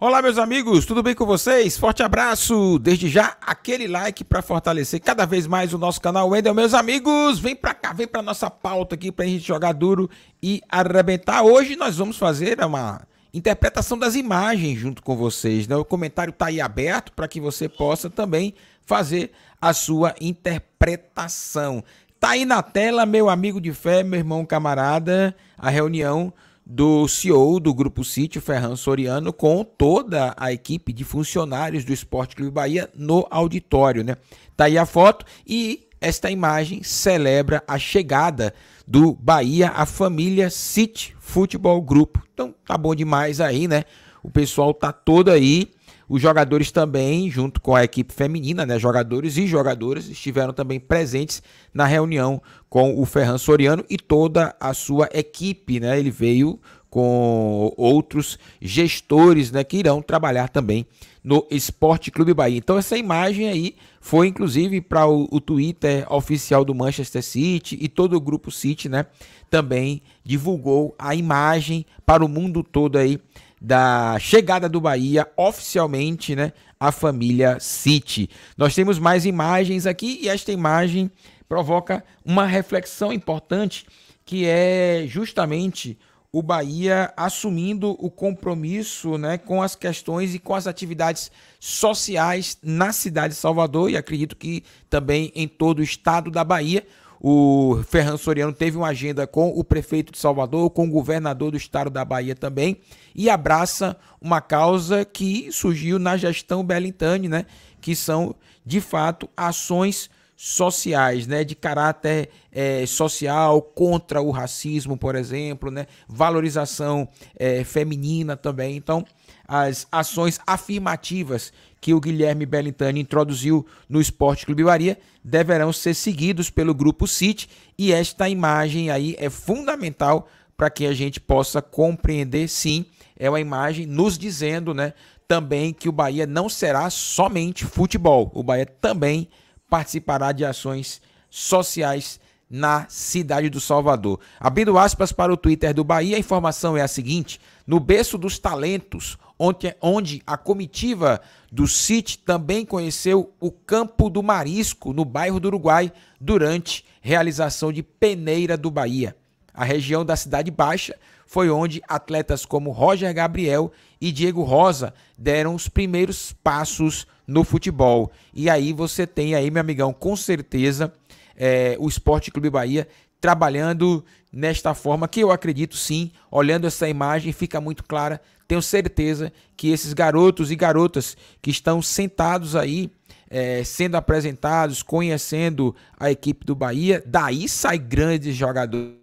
Olá, meus amigos, tudo bem com vocês? Forte abraço! Desde já, aquele like para fortalecer cada vez mais o nosso canal Wendel. Meus amigos, vem para cá, vem para nossa pauta aqui para a gente jogar duro e arrebentar. Hoje nós vamos fazer uma interpretação das imagens junto com vocês. Né? O comentário está aí aberto para que você possa também fazer a sua interpretação. Tá aí na tela, meu amigo de fé, meu irmão camarada, a reunião do CEO do Grupo City, Ferran Soriano, com toda a equipe de funcionários do Esporte Clube Bahia no auditório. Né? Tá aí a foto e esta imagem celebra a chegada do Bahia à família City Futebol Grupo. Então tá bom demais aí, né? O pessoal tá todo aí os jogadores também, junto com a equipe feminina, né, jogadores e jogadoras, estiveram também presentes na reunião com o Ferran Soriano e toda a sua equipe. Né? Ele veio com outros gestores né, que irão trabalhar também no Esporte Clube Bahia. Então, essa imagem aí foi inclusive para o, o, Twitter oficial do Manchester City e todo o grupo City né, também divulgou a imagem para o mundo todo aí da chegada do Bahia oficialmente, né, à família City. Nós temos mais imagens aqui e esta imagem provoca uma reflexão importante que é justamente o Bahia assumindo o compromisso né, com as questões e com as atividades sociais na cidade de Salvador e acredito que também em todo o estado da Bahia. O Ferran Soriano teve uma agenda com o prefeito de Salvador, com o governador do estado da Bahia também, e abraça uma causa que surgiu na gestão Bellintani, né? Que são, de fato, ações sociais, né, de caráter é, social contra o racismo, por exemplo, né, valorização é, feminina também. Então, as ações afirmativas que o Guilherme Bellintani introduziu no Esporte Clube Bahia deverão ser seguidos pelo grupo City e esta imagem aí é fundamental para que a gente possa compreender, sim, é uma imagem nos dizendo, né, também que o Bahia não será somente futebol. O Bahia também participará de ações sociais na cidade do Salvador. Abrindo aspas para o Twitter do Bahia, a informação é a seguinte: no berço dos talentos, onde, onde a comitiva do CIT também conheceu o Campo do Marisco, no bairro do Uruguai, durante realização de peneira do Bahia. A região da Cidade Baixa foi onde atletas como Roger Gabriel e Diego Rosa deram os primeiros passos no futebol. E aí você tem aí, meu amigão, com certeza, é, o Esporte Clube Bahia trabalhando nesta forma, que eu acredito sim, olhando essa imagem fica muito clara. Tenho certeza que esses garotos e garotas que estão sentados aí, é, sendo apresentados, conhecendo a equipe do Bahia, daí sai grandes jogadores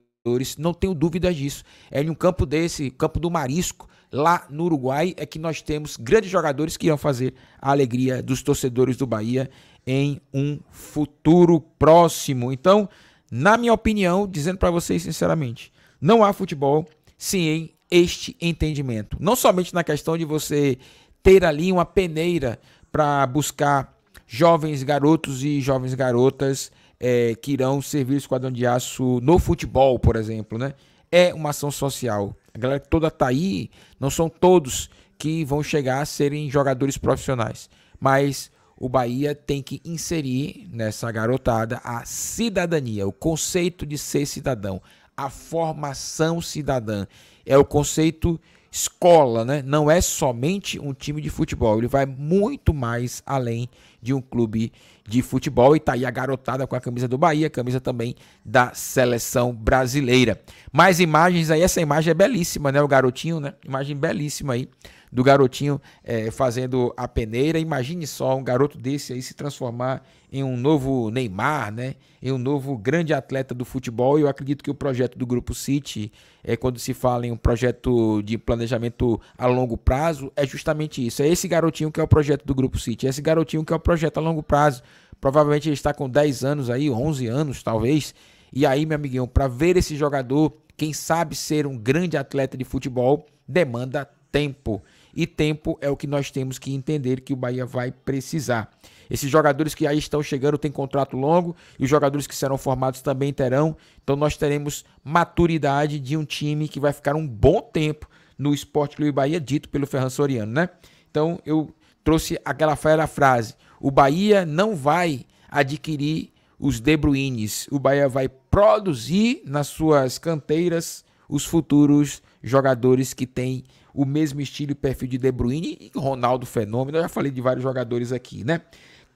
não tenho dúvidas disso. É em um campo desse, campo do Marisco, lá no Uruguai, é que nós temos grandes jogadores que irão fazer a alegria dos torcedores do Bahia em um futuro próximo. Então, na minha opinião, dizendo para vocês sinceramente, não há futebol sem este entendimento. Não somente na questão de você ter ali uma peneira para buscar jovens garotos e jovens garotas é, que irão servir o Esquadrão de Aço no futebol, por exemplo, né? É uma ação social. A galera toda tá aí, não são todos que vão chegar a serem jogadores profissionais, mas o Bahia tem que inserir nessa garotada a cidadania, o conceito de ser cidadão, a formação cidadã. É o conceito escola, né? Não é somente um time de futebol, ele vai muito mais além de um clube de futebol e tá aí a garotada com a camisa do Bahia, camisa também da seleção brasileira. Mais imagens aí, essa imagem é belíssima, né? O garotinho, né? Imagem belíssima aí do garotinho é, fazendo a peneira. Imagine só um garoto desse aí se transformar em um novo Neymar, né? Em um novo grande atleta do futebol. Eu acredito que o projeto do Grupo City, é, quando se fala em um projeto de planejamento a longo prazo, é justamente isso. É esse garotinho que é o projeto do Grupo City, é esse garotinho que é o projeto a longo prazo. Provavelmente ele está com 10 anos aí, 11 anos talvez. E aí, meu amiguinho, para ver esse jogador, quem sabe ser um grande atleta de futebol, demanda tempo. E tempo é o que nós temos que entender que o Bahia vai precisar. Esses jogadores que aí estão chegando têm contrato longo e os jogadores que serão formados também terão. Então nós teremos maturidade de um time que vai ficar um bom tempo no Esporte Clube Bahia, dito pelo Ferran Soriano, né? Então eu trouxe aquela frase: o Bahia não vai adquirir os De Bruynes. O Bahia vai produzir nas suas canteiras os futuros jogadores que têm o mesmo estilo e perfil de De Bruyne e Ronaldo Fenômeno. Eu já falei de vários jogadores aqui, né?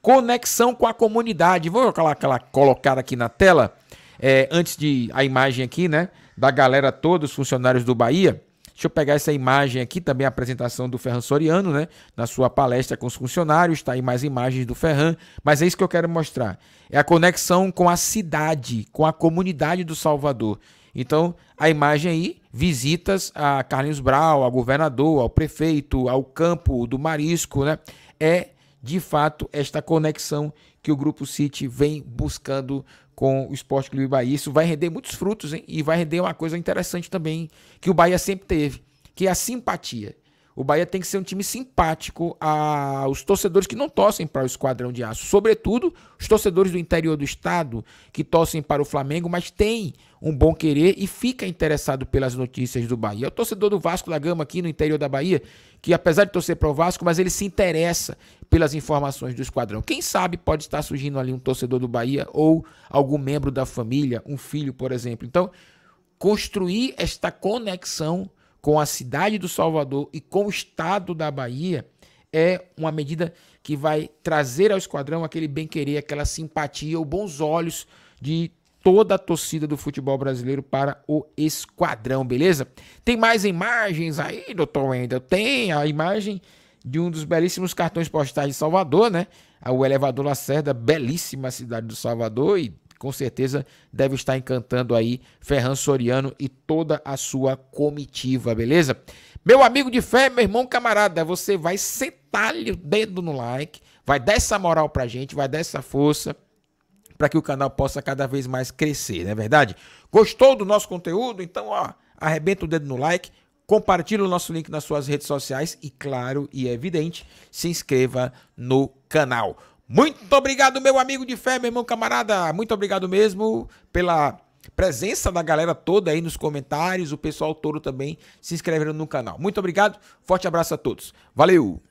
Conexão com a comunidade. Vou colocar, aquela, colocada aqui na tela, é, antes de a imagem aqui, né? Da galera toda, os funcionários do Bahia. Deixa eu pegar essa imagem aqui, também a apresentação do Ferran Soriano, né? Na sua palestra com os funcionários, está aí mais imagens do Ferran, mas é isso que eu quero mostrar. É a conexão com a cidade, com a comunidade do Salvador. Então, a imagem aí, visitas a Carlinhos Brau, ao governador, ao prefeito, ao campo do Marisco, né? É de fato esta conexão que o Grupo City vem buscando com o Esporte Clube Bahia. Isso vai render muitos frutos hein? e vai render uma coisa interessante também que o Bahia sempre teve, que é a simpatia. O Bahia tem que ser um time simpático aos torcedores que não torcem para o Esquadrão de Aço, sobretudo os torcedores do interior do estado que torcem para o Flamengo, mas tem um bom querer e fica interessado pelas notícias do Bahia. o torcedor do Vasco da Gama aqui no interior da Bahia, que apesar de torcer para o Vasco, mas ele se interessa pelas informações do esquadrão. Quem sabe pode estar surgindo ali um torcedor do Bahia ou algum membro da família, um filho, por exemplo. Então, construir esta conexão com a cidade do Salvador e com o estado da Bahia é uma medida que vai trazer ao esquadrão aquele bem-querer, aquela simpatia, os bons olhos de toda a torcida do futebol brasileiro para o esquadrão, beleza? Tem mais imagens aí, doutor Wendel? Tem a imagem de um dos belíssimos cartões postais de Salvador, né? O Elevador Lacerda, belíssima cidade do Salvador e com certeza deve estar encantando aí Ferran Soriano e toda a sua comitiva, beleza? Meu amigo de fé, meu irmão camarada, você vai sentar-lhe o dedo no like, vai dar essa moral pra gente, vai dar essa força para que o canal possa cada vez mais crescer, não é verdade? Gostou do nosso conteúdo? Então, ó, arrebenta o dedo no like, compartilhe o nosso link nas suas redes sociais e, claro e evidente, se inscreva no canal. Muito obrigado, meu amigo de fé, meu irmão camarada. Muito obrigado mesmo pela presença da galera toda aí nos comentários, o pessoal todo também se inscrevendo no canal. Muito obrigado, forte abraço a todos. Valeu!